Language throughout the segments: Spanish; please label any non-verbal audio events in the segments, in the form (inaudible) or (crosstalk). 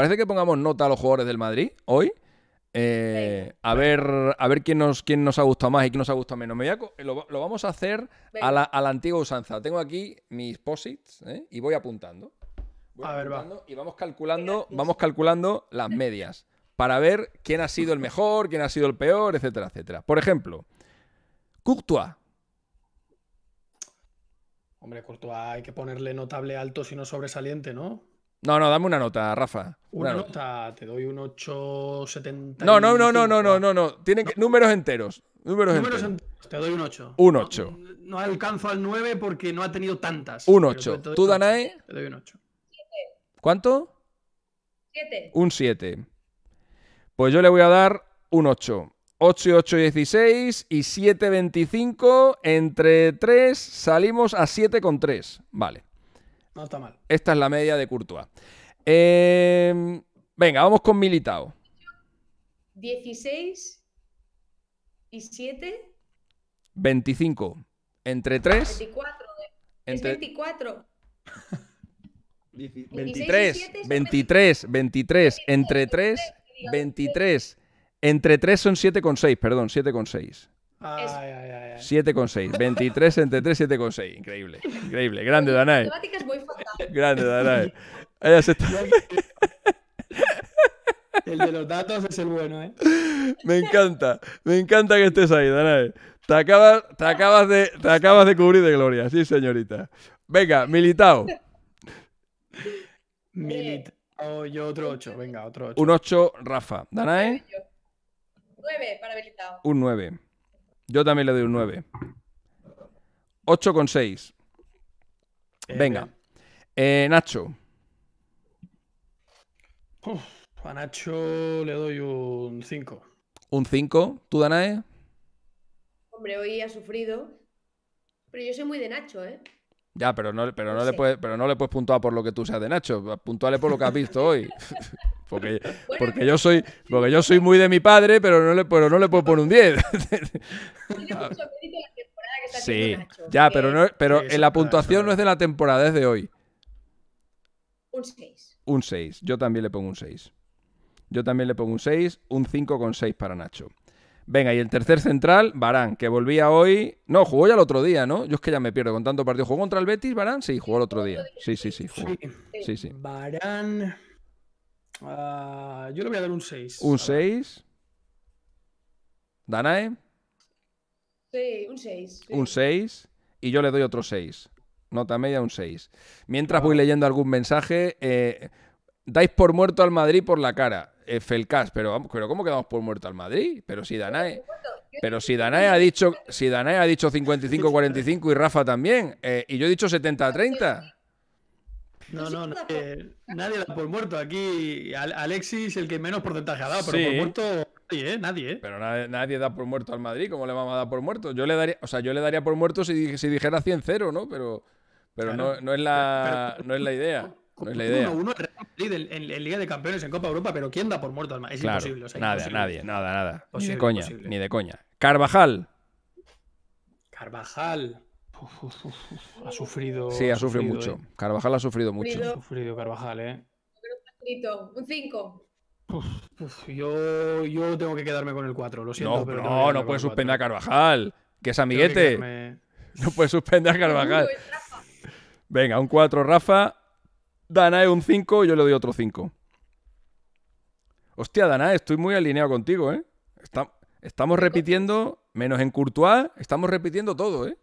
parece que pongamos nota a los jugadores del Madrid hoy. Eh, a ver, a ver quién nos, quién nos ha gustado más y quién nos ha gustado menos. lo, vamos a hacer a la, antigua usanza. Tengo aquí mis posits ¿eh? y voy apuntando. y vamos calculando, vamos calculando las medias para ver quién ha sido el mejor, quién ha sido el peor, etcétera, etcétera. Por ejemplo, Courtois. Hombre, Courtois hay que ponerle notable alto, si no sobresaliente, ¿no? No, no, dame una nota, Rafa. Una, nota. te doy un 870. No, no, no, no, no, no, no, no. Tienen que... números enteros. Números, enteros. Te doy un 8. Un 8. No, alcanzo al 9 porque no ha tenido tantas. Un 8. ¿Tú, Danae? Te doy un 8. ¿Cuánto? 7. Un 7. Pues yo le voy a dar un 8. 8 y 8, 16 y 7, 25. Entre 3 salimos a 7 con 3. Vale. No está mal. Esta es la media de Courtois. Em, venga, vamos con Militao. 16 y 7. 25. Entre 3. 24. ¿eh? Entre... Es 24. 23, 23, 23, entre 3, 23, entre 3 son 7,6, perdón, 7,6. 7,6. 23 entre 3, 7,6. Increíble. Increíble. Grande, Danae. La es muy fatal. Grande, Danae. El de los datos es el bueno, ¿eh? Me encanta. Me encanta que estés ahí, Danae. Te acabas, te acabas, de, te acabas de cubrir de gloria. Sí, señorita. Venga, Militao. Militao, eh, oh, yo otro 8. Venga, otro 8. Un 8, Rafa. Danae. 9 para Militao. Un 9. Yo también le doy un 9. 8,6. Eh, Venga. Eh, Nacho. a Nacho le doy un 5. ¿Un 5? ¿Tú, Danae? Hombre, hoy ha sufrido. Pero yo soy muy de Nacho, ¿eh? Ya, pero no, pero le, puedes, pero no le puedes puntuar por lo que tú seas de Nacho. Puntuale por lo que has visto hoy. (laughs) (laughs) Porque, yo soy, porque yo soy muy de mi padre, pero no le, no le puedo poner un 10. (laughs) sí, ya, pero, no, pero en la puntuación no es de la temporada, es de hoy. Un 6. Un 6, yo también le pongo un 6. Yo también le pongo un 6, un con 5,6 para Nacho. Venga, y el tercer central, Barán, que volvía hoy. No, jugó ya el otro día, ¿no? Yo es que ya me pierdo con tanto partido. ¿Jugó contra el Betis, Barán? Sí, jugó el otro día. Sí, sí, sí. Jugó. Sí, sí. Barán. Ah, yo le voy a dar un 6. ¿Un 6? ¿Danae? Sí, un 6. Un 6. Y yo le doy otro 6. Nota media, un 6. Mientras ah. voy leyendo algún mensaje, eh, dais por muerto al Madrid por la cara. Eh, Felcas, pero, pero ¿cómo quedamos por muerto al Madrid? Pero si Danae. Pero si Danae ha dicho, si Danae ha dicho 55-45 y Rafa también, eh, y yo he dicho 70-30. No, no, nadie da por muerto. Aquí Alexis, el que menos porcentaje ha dado, pero por muerto nadie, ¿eh? Nadie, ¿eh? Pero nadie, da por muerto al Madrid. ¿Cómo le vamos a dar por muerto? Yo le daría, o sea, yo le daría por muerto si, dijera 100-0, ¿no? Pero, pero no, es la, no es la idea. No es la idea. Uno, uno en, Liga de Campeones, en Copa Europa, pero ¿quién da por muerto al Madrid? Es imposible. nada, nadie, nada, nada. ni de coña, ni de coña. Carvajal. Carvajal ha sufrido. Sí, ha, sufrido, mucho. Eh. Carvajal ha sufrido mucho. Ha sufrido Carvajal, ¿eh? Un 5. Yo, yo, tengo que quedarme con el 4, lo siento. No, pero no, no puedes suspender a Carvajal, que es amiguete. No puedes suspender a Carvajal. Venga, un 4 Rafa. Danae un 5, yo le doy otro 5. Hostia, Danae, estoy muy alineado contigo, ¿eh? estamos repitiendo, menos en Courtois, estamos repitiendo todo, ¿eh?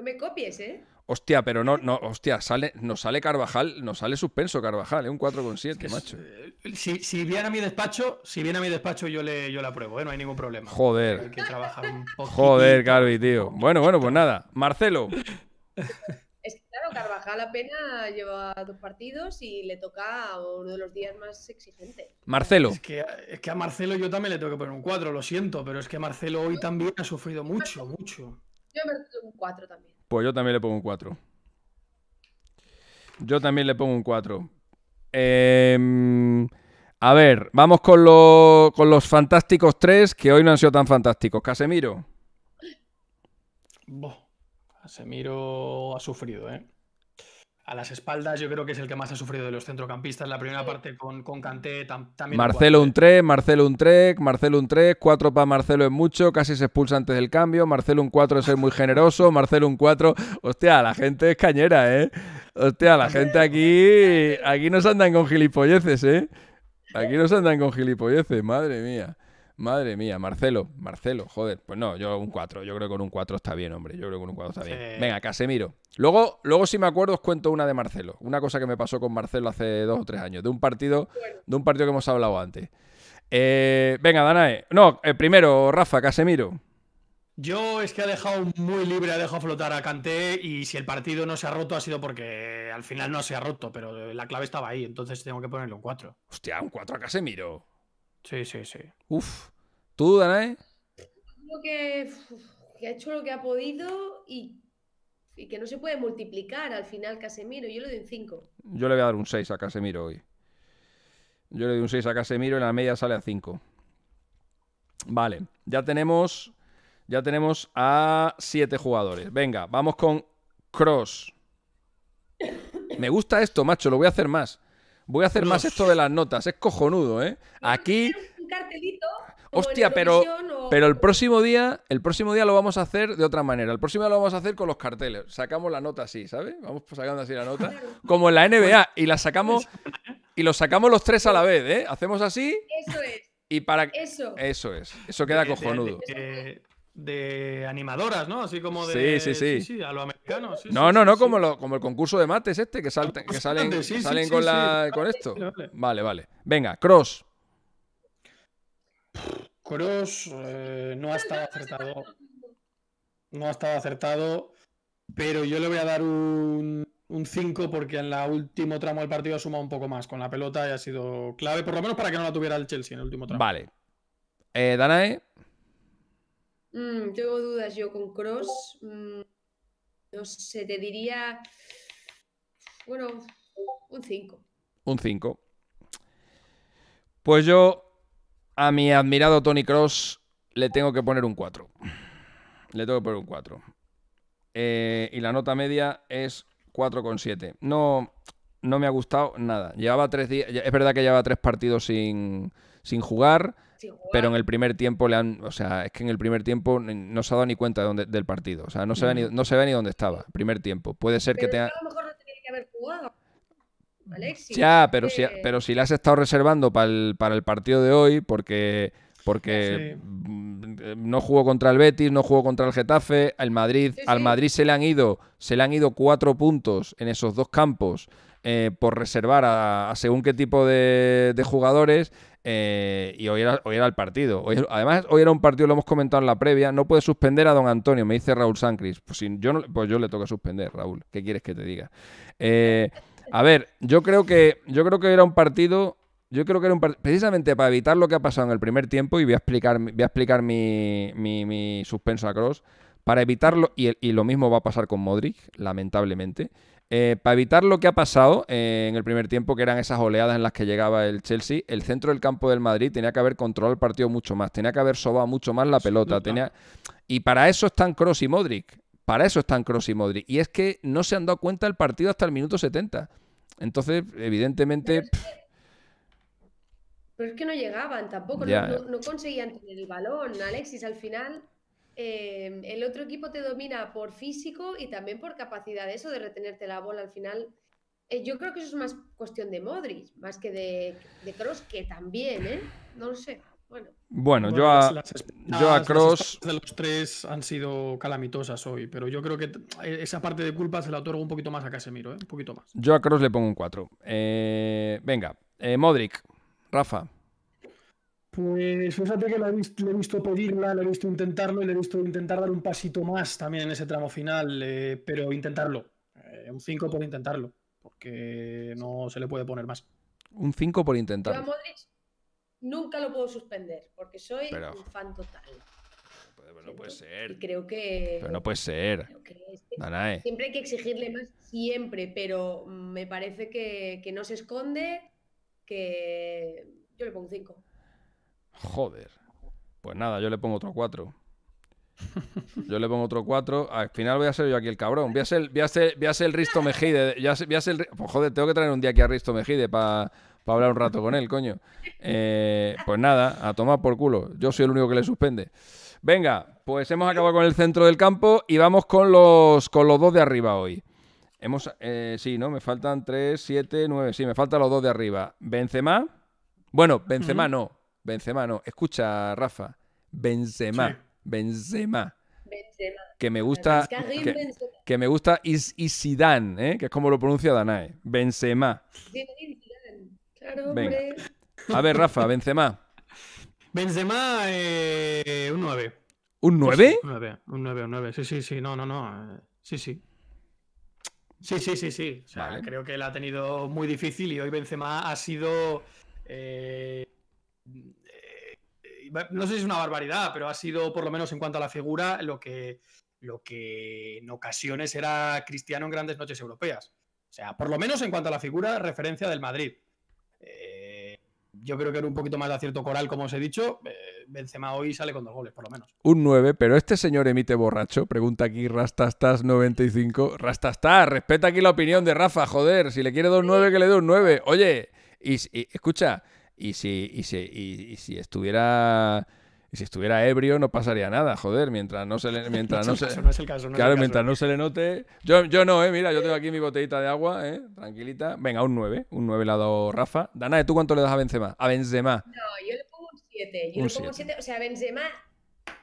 No me copies, ¿eh? Hostia, pero no, no, hostia, sale, nos sale Carvajal, nos sale suspenso Carvajal, ¿eh? un 4,7, macho. Eh, si, si, viene a mi despacho, si viene a mi despacho, yo le, yo la apruebo, ¿eh? no hay ningún problema. Joder. que trabajar un Joder, Carvi, tío. Bueno, bueno, pues nada. Marcelo. Es que claro, Carvajal apenas lleva dos partidos y le toca uno de los días más exigentes. Marcelo. Es que, que a Marcelo yo también le tengo que poner un 4, lo siento, pero es que Marcelo hoy también ha sufrido mucho, mucho. Yo me un 4 también. Pues yo también le pongo un 4. Yo también le pongo un 4. Em, a ver, vamos con, los fantásticos 3 que hoy no han sido tan fantásticos. Casemiro. Casemiro ha sufrido, ¿eh? a las espaldas yo creo que es el que más ha sufrido de los centrocampistas. La primera parte con, con Kanté también. Marcelo un 3, Marcelo un 3, Marcelo un 3, 4 para Marcelo es mucho, casi se expulsa antes del cambio. Marcelo un 4 es muy generoso, Marcelo un 4. Hostia, la gente es cañera, ¿eh? Hostia, la gente aquí. Aquí nos andan con gilipolleces, ¿eh? Aquí nos andan con gilipolleces, madre mía. Madre mía, Marcelo, Marcelo, joder. Pues no, yo un 4. Yo creo que con un 4 está bien, hombre. Yo creo que con un 4 está bien. Venga, Casemiro. Luego, luego, si me acuerdo, os cuento una de Marcelo. Una cosa que me pasó con Marcelo hace dos o tres años. De un partido, de un partido que hemos hablado antes. Eh, venga, Danae. No, eh, primero, Rafa, Casemiro. Yo es que ha dejado muy libre, ha dejado flotar a Kanté y si el partido no se ha roto ha sido porque al final no se ha roto, pero la clave estaba ahí, entonces tengo que ponerle un 4. Hostia, un 4 a Casemiro. Sí, sí, sí. Uf, ¿Tú, Danae? Creo que, ha hecho lo que ha podido y, que no se puede multiplicar al final Casemiro. Yo le doy un 5. Yo le voy a dar un 6 a Casemiro hoy. Yo le doy un 6 a Casemiro y la media sale a 5. Vale, ya tenemos, ya tenemos a 7 jugadores. Venga, vamos con Cross. Me gusta esto, macho, lo voy a hacer más. Voy a hacer más esto de las notas, es cojonudo, ¿eh? Aquí cartelito. Hostia, pero, pero el próximo día, el próximo día lo vamos a hacer de otra manera. El próximo día lo vamos a hacer con los carteles. Sacamos la nota así, ¿sabes? Vamos pues sacando así la nota. Como en la NBA. Y la sacamos. Y lo sacamos los tres a la vez, ¿eh? Hacemos así. Eso es. Y para Eso. Eso es. Eso queda cojonudo. de animadoras, ¿no? Así como de. Sí, sí, sí. a los americanos. no, no, no, como, como el concurso de mates este, que, que ah, salen, salen con, la, con esto. Vale, vale. Venga, Cross. Cross eh, no ha estado acertado. No ha estado acertado. Pero yo le voy a dar un 5 porque en el último tramo del partido ha sumado un poco más con la pelota y ha sido clave, por lo menos para que no la tuviera el Chelsea en el último tramo. Vale. Eh, Danae. tengo mm, dudas yo con Cross. Mm, no sé, te diría. Bueno, un 5. Un 5. Pues yo a mi admirado Tony Cross le tengo que poner un 4. Le tengo que poner un 4. Eh, y la nota media es 4,7. No, no me ha gustado nada. Llevaba tres días. Es verdad que llevaba tres partidos sin, jugar, Pero en el primer tiempo le han. O sea, es que en el primer tiempo no se ha dado ni cuenta del partido. O sea, no se, ve ni, mm. no se ni dónde estaba. Primer tiempo. Puede ser que tenga. A lo mejor no tenía que haber jugado ya, pero, si, pero si la has estado reservando para el, para el partido de hoy, porque porque mm, no jugó contra el Betis, no jugó contra el Getafe, el Madrid, al Madrid se le han ido, se le han ido cuatro puntos en esos dos campos eh, por reservar a, según qué tipo de, jugadores. Eh, y hoy era, el partido. además, hoy era un partido, lo hemos comentado en la previa. No puede suspender a don Antonio, me dice Raúl Sancris. Pues, yo no, pues yo le toca suspender, Raúl. ¿Qué quieres que te diga? Eh, a ver, yo creo que yo creo que era un partido, yo creo que era precisamente para evitar lo que ha pasado en el primer tiempo y voy a explicar voy a explicar mi, mi, suspenso a Cross para evitarlo y, lo mismo va a pasar con Modric, lamentablemente. Eh, para evitar lo que ha pasado eh, en el primer tiempo, que eran esas oleadas en las que llegaba el Chelsea, el centro del campo del Madrid tenía que haber controlado el partido mucho más, tenía que haber sobado mucho más la pelota. Tenía... Y para eso están Cross y Modric. Para eso están Cross y Modric. Y es que no se han dado cuenta el partido hasta el minuto 70. Entonces, evidentemente... Pero es, que, no llegaban tampoco, no, conseguían tener el balón, Alexis. Al final, em, el otro equipo te domina por físico y también por capacidad de eso, de retenerte la bola. Al final, eh, yo creo que eso es más cuestión de Modric, más que de, de que también, ¿eh? No lo sé. Bueno, yo, a, yo Cross. de los tres han sido calamitosas hoy, pero yo creo que eh, esa parte de culpa se la otorgo un poquito más a Casemiro, ¿eh? un poquito más. Yo a Cross le pongo un 4. Eh, venga, eh, Modric, Rafa. Pues fíjate que le he, visto, pedirla, lo he visto intentarlo y le he visto intentar dar un pasito más también en ese tramo final, pero intentarlo. un 5 por intentarlo, porque no se le puede poner más. Un 5 por intentarlo. a Modric nunca lo puedo suspender porque soy un fan total. Pero, no puede ser. Y creo que. Pero no puede ser. siempre hay que exigirle más, siempre, pero me parece que, no se esconde, que yo le pongo 5. Joder. Pues nada, yo le pongo otro 4. Yo le pongo otro 4. Al final voy a ser yo aquí el cabrón. Voy a ser, voy el Risto Mejide. joder, tengo que traer un día aquí a Risto Mejide para hablar un rato con él, coño. Eh, pues nada, a tomar por culo. Yo soy el único que le suspende. Venga, pues hemos acabado con el centro del campo y vamos con los, con los dos de arriba hoy. Hemos, eh, sí, ¿no? Me faltan tres, siete, nueve Sí, me faltan los dos de arriba. Benzema. Bueno, Benzema no. Benzema no. Escucha, Rafa. Benzema. Benzema. Que me gusta. Que, me gusta ¿eh? que es como lo pronuncia Danae. Benzema. A ver, Rafa, Benzema. Benzema, eh, un 9. ¿Un 9? un 9, un 9, Sí, sí, sí, no, no, no. Eh, sí, sí. Sí, sí, sí, sí. creo que la ha tenido muy difícil y hoy Benzema ha sido. Eh, no sé si es una barbaridad, pero ha sido, por lo menos en cuanto a la figura, lo que, lo que en ocasiones era Cristiano en grandes noches europeas. O sea, por lo menos en cuanto a la figura, referencia del Madrid. Eh, yo creo que era un poquito más de acierto coral, como os he dicho. Vence eh, Benzema hoy sale con dos goles, por lo menos. Un 9, pero este señor emite borracho. Pregunta aquí Rastastas95. Rastastas, respeta aquí la opinión de Rafa, joder. Si le quiere dos 9, que le dé un 9. Oye, y, escucha, y si, y si, y si estuviera y si estuviera ebrio no pasaría nada, joder, mientras no se le mientras no, es el caso, no Claro, mientras no se le note. Yo, yo no, eh, mira, yo tengo aquí mi botellita de agua, eh, tranquilita. Venga, un 9, un 9 lado Rafa dado Rafa. ¿tú cuánto le das a Benzema? A Benzema. No, yo le pongo un 7, yo le pongo 7, o sea, Benzema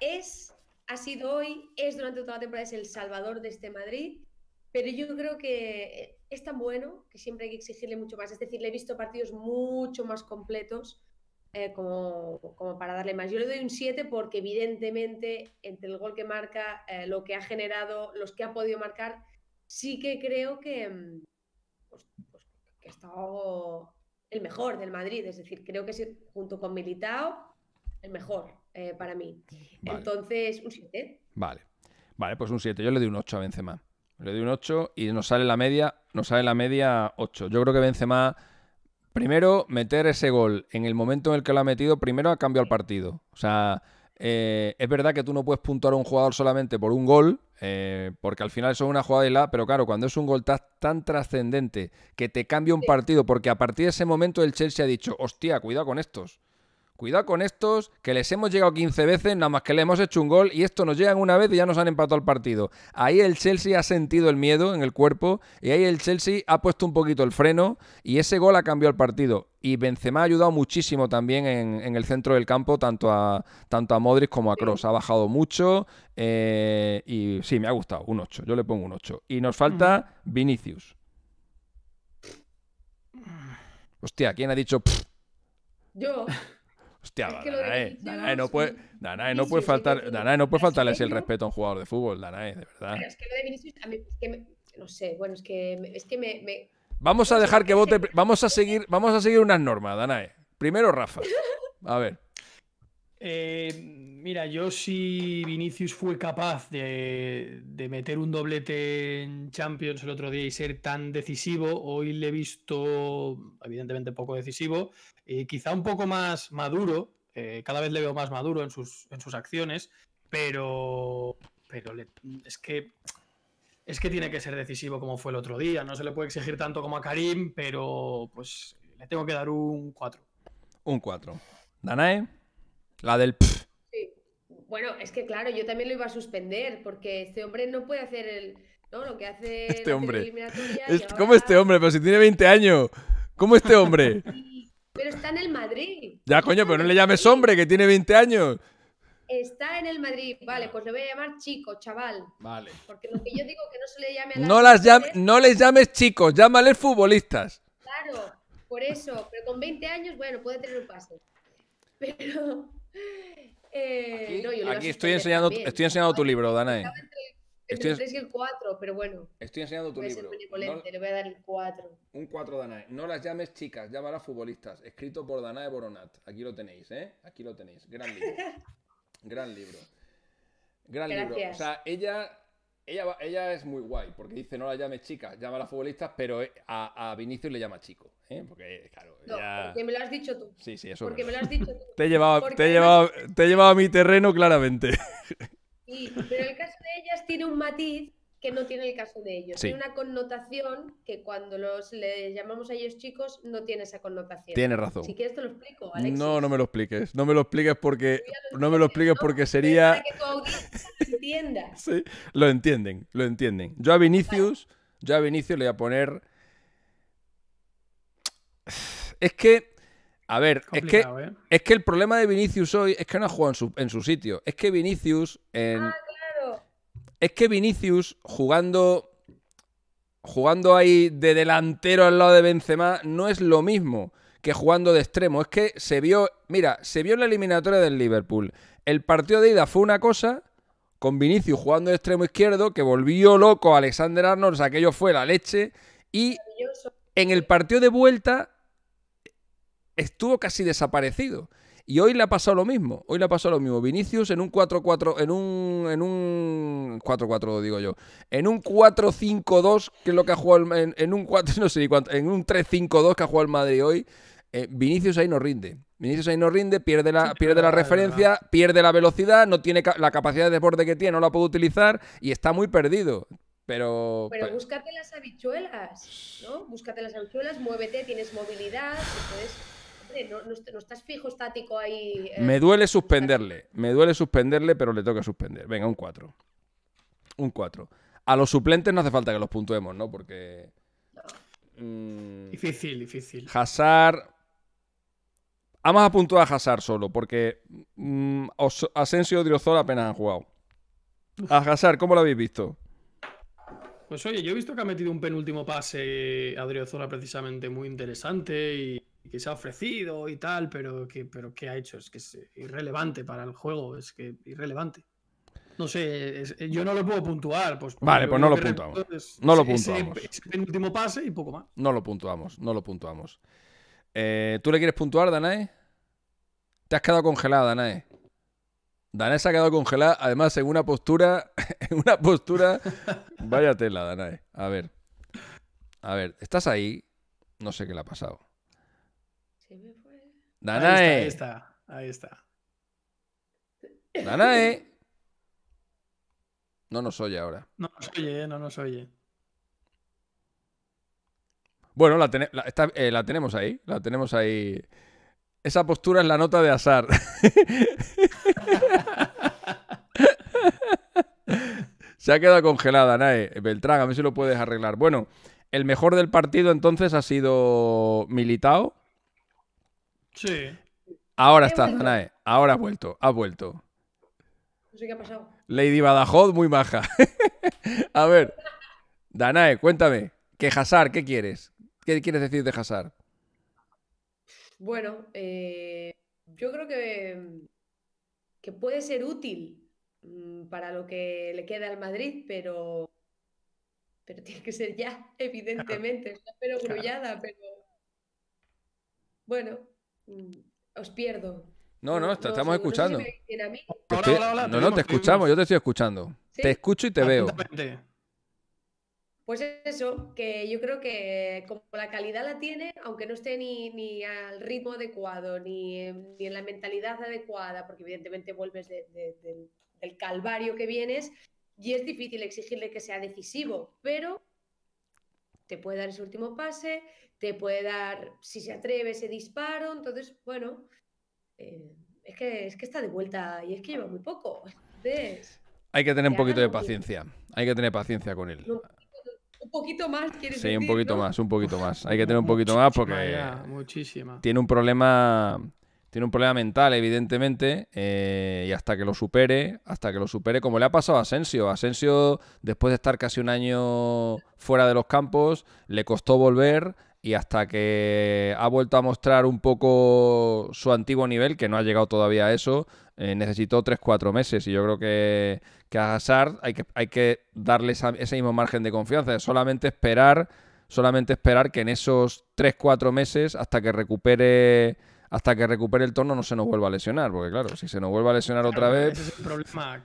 es ha sido hoy, es durante toda la temporada es el salvador de este Madrid, pero yo creo que eh, es tan bueno que siempre hay que exigirle mucho más, es decir, le he visto partidos mucho más completos eh, como, para darle más. Yo le doy un 7 porque evidentemente entre el gol que marca, eh, lo que ha generado, los que ha podido marcar, sí que creo que, mm, pues, pues, que el mejor del Madrid. Es decir, creo que junto con Militao, el mejor eh, para mí. Entonces, un 7. Vale. Vale, pues un 7. Yo le doy un 8 a Benzema. Le doy un 8 y nos sale la media, nos sale la media 8. Yo creo que Benzema Primero, meter ese gol en el momento en el que lo ha metido, primero ha cambiado el partido. O sea, eh, es verdad que tú no puedes puntuar a un jugador solamente por un gol, eh, porque al final eso es una jugada de la, pero claro, cuando es un gol tan, tan trascendente que te cambia un partido, porque a partir de ese momento el Chelsea ha dicho, hostia, cuidado con estos. Cuidado con estos, que les hemos llegado 15 veces, nada más que le hemos hecho un gol y estos nos llegan una vez y ya nos han empatado el partido. Ahí el Chelsea ha sentido el miedo en el cuerpo y ahí el Chelsea ha puesto un poquito el freno y ese gol ha cambiado el partido. Y Benzema ha ayudado muchísimo también en, el centro del campo, tanto a, tanto a Modric como a Cross. Ha bajado mucho eh, y sí, me ha gustado, un 8. Yo le pongo un 8. Y nos falta mm. Vinicius. Hostia, ¿quién ha dicho? Yo. Hostia, que Danae, no puede, Danae, no puede faltar, Danae, no puede faltarles el respeto a un jugador de fútbol, Danae, de verdad. es que lo de Vinicius, a es que no sé, bueno, es que, es que me, me... Vamos a dejar que vote, vamos a seguir, vamos a seguir unas normas, Danae. Primero Rafa. A ver. Eh, mira, yo si Vinicius fue capaz de, meter un doblete en Champions el otro día y ser tan decisivo, hoy le he visto evidentemente poco decisivo, quizá un poco más maduro, eh, cada vez le veo más maduro en sus, en sus acciones, pero, pero es que... Es que tiene que ser decisivo como fue el otro día. No se le puede exigir tanto como a Karim, pero pues le tengo que dar un 4. Un 4. Danae. La del... Sí. Bueno, es que claro, yo también lo iba a suspender porque este hombre no puede hacer el... No, lo que hace... (laughs) Este hombre. ¿Cómo este hombre? Pero si tiene 20 años. ¿Cómo este hombre? (laughs) pero está en el Madrid. Ya, coño, pero no le llames hombre, que tiene 20 años. Está en el Madrid, vale, pues le voy a llamar chico, chaval. Vale. Porque lo que yo digo que no se le llame a no, no les llames chicos, llámales futbolistas. Claro, por eso, pero con 20 años, bueno, puede tener un pase. (laughs) Pero aquí, eh, estoy, enseñando, estoy enseñando tu libro, Danae. el 3 y el 4, pero bueno. Estoy enseñando tu libro. le voy a dar el 4. Un 4 Danae. No las llames chicas, llámalas futbolistas. Escrito por Danae Boronat. Aquí lo tenéis, ¿eh? Aquí lo tenéis. Gran libro. (laughs) Gran libro. Gran Gracias. libro. O sea, ella ella, es muy guay, porque dice, no la llames chica, llama a las futbolistas, pero eh, a, a Vinicius le llama chico. ¿eh? Porque, claro, no, porque me lo has dicho tú. Sí, sí, eso. Porque me lo has dicho tú. Te he te te he llevado a mi terreno claramente. Sí, pero el caso de ellas tiene un matiz no tiene el caso de ellos. Tiene una connotación que cuando los le llamamos a ellos chicos no tiene esa connotación. Tiene razón. Si quieres te lo explico, Alex. No, no me lo expliques. No me lo expliques porque no me lo expliques porque sería entienda. (laughs) sí, lo entienden, lo entienden. Yo a Vinicius, yo a Vinicius le voy a poner Es que a ver, es que, ¿eh? es que el problema de Vinicius hoy es que no ha jugado en su, sitio. Es que Vinicius en, ah, es que Vinicius jugando jugando ahí de delantero al lado de Benzema no es lo mismo que jugando de extremo. Es que se vio, mira, se vio en la eliminatoria del Liverpool. El partido de ida fue una cosa con Vinicius jugando de extremo izquierdo que volvió loco a Alexander Arnold, o sea, aquello fue la leche y en el partido de vuelta estuvo casi desaparecido. Y hoy le ha pasado lo mismo. Hoy le ha pasado lo mismo. Vinicius en un 4-4, en un, en un 4-4 digo yo, en un 4-5-2 que es lo que ha jugado el, en, en, un 4, (laughs) en un 3-5-2 que ha jugado el Madrid hoy. Eh, Vinicius ahí no rinde. Vinicius ahí no rinde, pierde la, pierde la referencia, pierde la velocidad, no tiene la capacidad de deporte que tiene, no la puede utilizar y está muy perdido. Pero, pero, búscate las habichuelas, ¿no? Búscate las habichuelas, muévete, tienes movilidad, no, estás fijo, estático ahí. Eh. me duele suspenderle, me duele suspenderle, pero le toca suspender. Venga, un 4. Un 4. A los suplentes no hace falta que los puntuemos, ¿no? Porque. Mm, difícil, difícil. Hazard. Vamos a puntuar a Hazard solo, porque mm, Asensio y apenas han jugado. A Hazard, ¿cómo lo habéis visto? Pues oye, yo he visto que ha metido un penúltimo pase a precisamente muy interesante y que se ha ofrecido y tal, pero que, pero ¿qué ha hecho? Es que es irrelevante para el juego, es que irrelevante. No sé, eh, yo no lo puedo puntuar. Pues, vale, pues no lo puntuamos. no lo puntuamos. Es el penúltimo pase y poco más. No lo puntuamos, no lo puntuamos. Eh, ¿Tú le quieres puntuar, Danae? Te has quedado congelada, Danae. Danae se ha quedado congelada, además en una postura, (laughs) en una postura, vaya tela, Danae. A ver, a ver, ¿estás ahí? No sé qué le ha pasado. Danae. Eh. Ahí está, ahí está. Danae. Eh. No nos oye ahora. No nos oye, eh, no nos oye. Bueno, la, tenemos ahí. La tenemos ahí. Esa postura es la nota de azar. (laughs) Se ha quedado congelada, Danae Beltrán, a ver si lo puedes arreglar. Bueno, el mejor del partido entonces ha sido Militao. Sí. Ahora está, Danae. Ahora ha vuelto. ha vuelto. No sé qué ha pasado. Lady Badajoz, muy maja. (laughs) a ver, Danae, cuéntame. ¿Qué Hazard, ¿qué quieres? ¿Qué quieres decir de Hazard? Bueno, eh, yo creo que, que puede ser útil mm, para lo que le queda al Madrid, pero, pero tiene que ser ya, (laughs) evidentemente. Está Pero grullada, pero bueno, Mm, os pierdo. No, no, estamos escuchando. No, no, te escuchamos, yo te estoy escuchando. Te escucho y te veo. Pues eso, que yo creo que como la calidad la tiene, aunque no esté ni, al ritmo adecuado, ni, en la mentalidad adecuada, porque evidentemente vuelves del calvario que vienes, y es difícil exigirle que sea decisivo, pero te puede dar ese último pase, te puede dar, si se atreve, ese disparo. Entonces, bueno, eh, es, que, es que está de vuelta y es que lleva muy poco. Hay que tener un poquito de paciencia. Hay que tener paciencia con él. un poquito más, quieres Sí, un poquito más, un poquito más. Hay que tener un (laughs) poquito más porque. Muchísima. Tiene un problema tiene un problema mental, evidentemente, eh, y hasta que lo supere, hasta que lo supere, como le ha pasado a Asensio. Asensio, después de estar casi un año fuera de los campos, le costó volver y hasta que ha vuelto a mostrar un poco su antiguo nivel, que no ha llegado todavía a eso, eh, necesitó 3-4 meses. Y yo creo que, que a Hazard hay que, hay que darle ese mismo margen de confianza, de solamente esperar, solamente esperar que en esos 3-4 meses, hasta que recupere hasta que recupere el tono no se nos vuelva a lesionar, porque claro, si se nos vuelva a lesionar otra vez... Ese es el problema,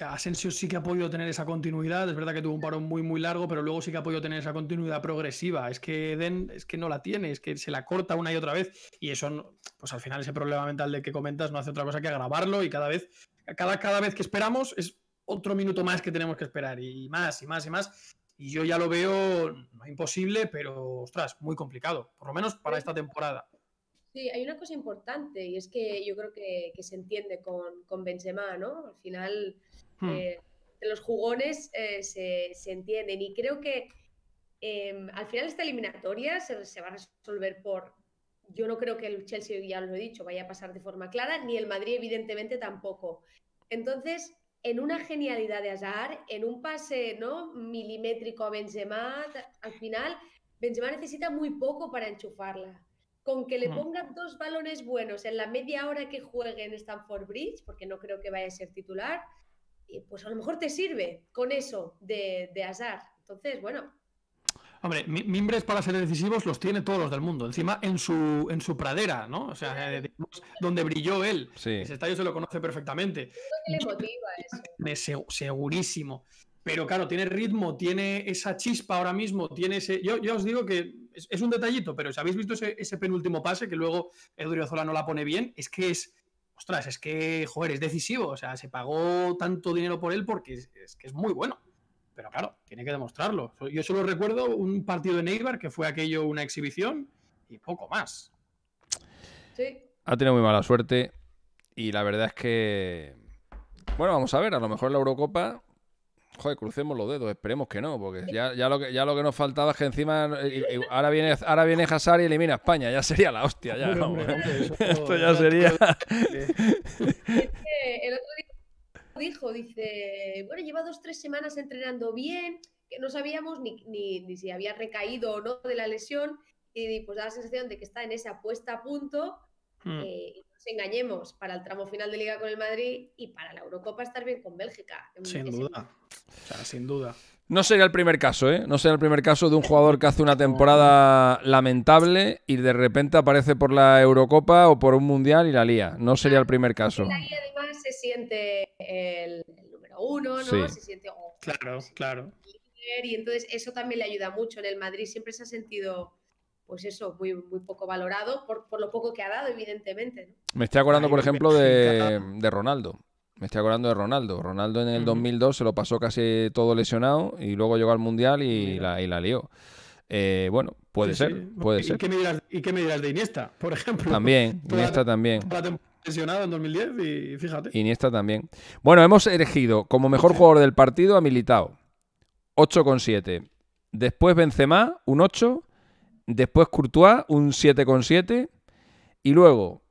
Asensio sí que ha podido tener esa continuidad, es verdad que tuvo un parón muy muy largo, pero luego sí que ha podido tener esa continuidad progresiva, es que Den es que no la tiene, es que se la corta una y otra vez, y eso, pues al final ese problema mental de que comentas no hace otra cosa que agravarlo y cada vez, cada, cada vez que esperamos es otro minuto más que tenemos que esperar, y más, y más, y más, y yo ya lo veo imposible, pero ostras, muy complicado, por lo menos para esta temporada. Sí, hay una cosa importante y es que yo creo que, se entiende con, con, Benzema, ¿no? Al final, hmm. eh, los jugones eh, se, entienden y creo que em, al final esta eliminatoria se, se, va a resolver por... Yo no creo que el Chelsea, ya lo he dicho, vaya a pasar de forma clara, ni el Madrid evidentemente tampoco. Entonces, en una genialidad de azar, en un pase ¿no? milimétrico a Benzema, al final Benzema necesita muy poco para enchufarla con que le pongan dos balones buenos en la media hora que juegue en Stanford Bridge, porque no creo que vaya a ser titular, eh, pues a lo mejor te sirve con eso de, azar. Entonces, bueno. Hombre, mimbres para ser decisivos los tiene todos los del mundo. Encima en su, en su pradera, ¿no? O sea, donde brilló él. Ese estadio se lo conoce perfectamente. Segurísimo pero claro, tiene ritmo, tiene esa chispa ahora mismo, tiene ese... Yo, os digo que es, un detallito, pero si habéis visto ese, penúltimo pase que luego Eduardo Zola no la pone bien, es que es... Ostras, es que, joder, es decisivo. O sea, se pagó tanto dinero por él porque es, que es muy bueno. Pero claro, tiene que demostrarlo. Yo solo recuerdo un partido de Eibar, que fue aquello una exhibición y poco más. Sí. Ha tenido muy mala suerte y la verdad es que... Bueno, vamos a ver, a lo mejor la Eurocopa Joder, crucemos los dedos, esperemos que no, porque ya, lo, que, ya lo que nos faltaba es que encima eh, ahora viene, ahora viene Hazard y elimina España, ya sería la hostia, ya. (laughs) Esto ya sería. (laughs) el otro día dijo, dice, bueno, lleva dos, tres semanas entrenando bien, que no sabíamos ni, ni, si había recaído o no de la lesión, y pues da la sensación de que está en esa puesta a punto. Hmm. Eh, engañemos, para el tramo final de liga con el Madrid y para la Eurocopa estar bien con Bélgica. Sin duda. sin duda. No sería el primer caso, ¿eh? No sería el primer caso de un jugador que hace una temporada lamentable y de repente aparece por la Eurocopa o por un Mundial y la lía. No sería el primer caso. Y además se siente el, número uno, ¿no? Oh, se siente... claro, claro. Y entonces eso también le ayuda mucho. En el Madrid siempre se ha sentido pues eso, muy, muy poco valorado por, lo poco que ha dado, evidentemente. Me estoy acordando, por ejemplo, de, Ronaldo. Me estoy acordando de Ronaldo. Ronaldo en el 2002 se lo pasó casi todo lesionado y luego llegó al Mundial y, la, y lió. Eh, bueno, puede ser, puede ¿Y ser. Qué me ¿Y qué de Iniesta, por ejemplo? También, (laughs) Iniesta también lesionado en 2010 y fíjate. Iniesta también. Bueno, hemos elegido como mejor jugador del partido a Militao. 8-7. Después Benzema, un 8. Después Courtois, un 7-7. Y luego,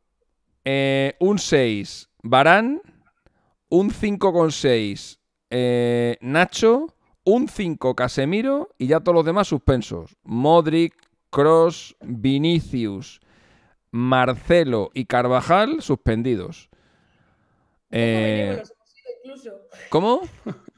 eh, un 6, Barán. Un 5,6, eh, Nacho. Un 5, Casemiro. Y ya todos los demás suspensos. Modric, Cross, Vinicius, Marcelo y Carvajal suspendidos. Eh, ¿Cómo? (laughs)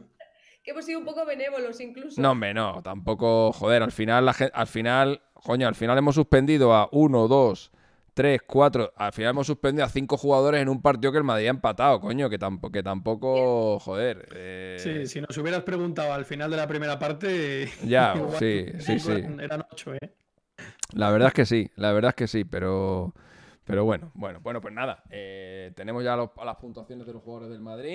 que hemos sido un poco benévolos incluso. No, hombre, no, tampoco, joder, al final, la al final, coño, al final hemos suspendido a uno, dos, tres, cuatro, al final hemos suspendido a cinco jugadores en un partido que el Madrid ha empatado, coño, que, tampoco, que tampoco, joder. Eh. Sí, si nos hubieras preguntado al final de la primera parte... (laughs) Ya, sí, sí, sí. Eran ocho, ¿eh? La verdad es que sí, la verdad es que sí, pero... Pero bueno, bueno, bueno, pues nada. Eh, tenemos ya las puntuaciones de los jugadores del Madrid.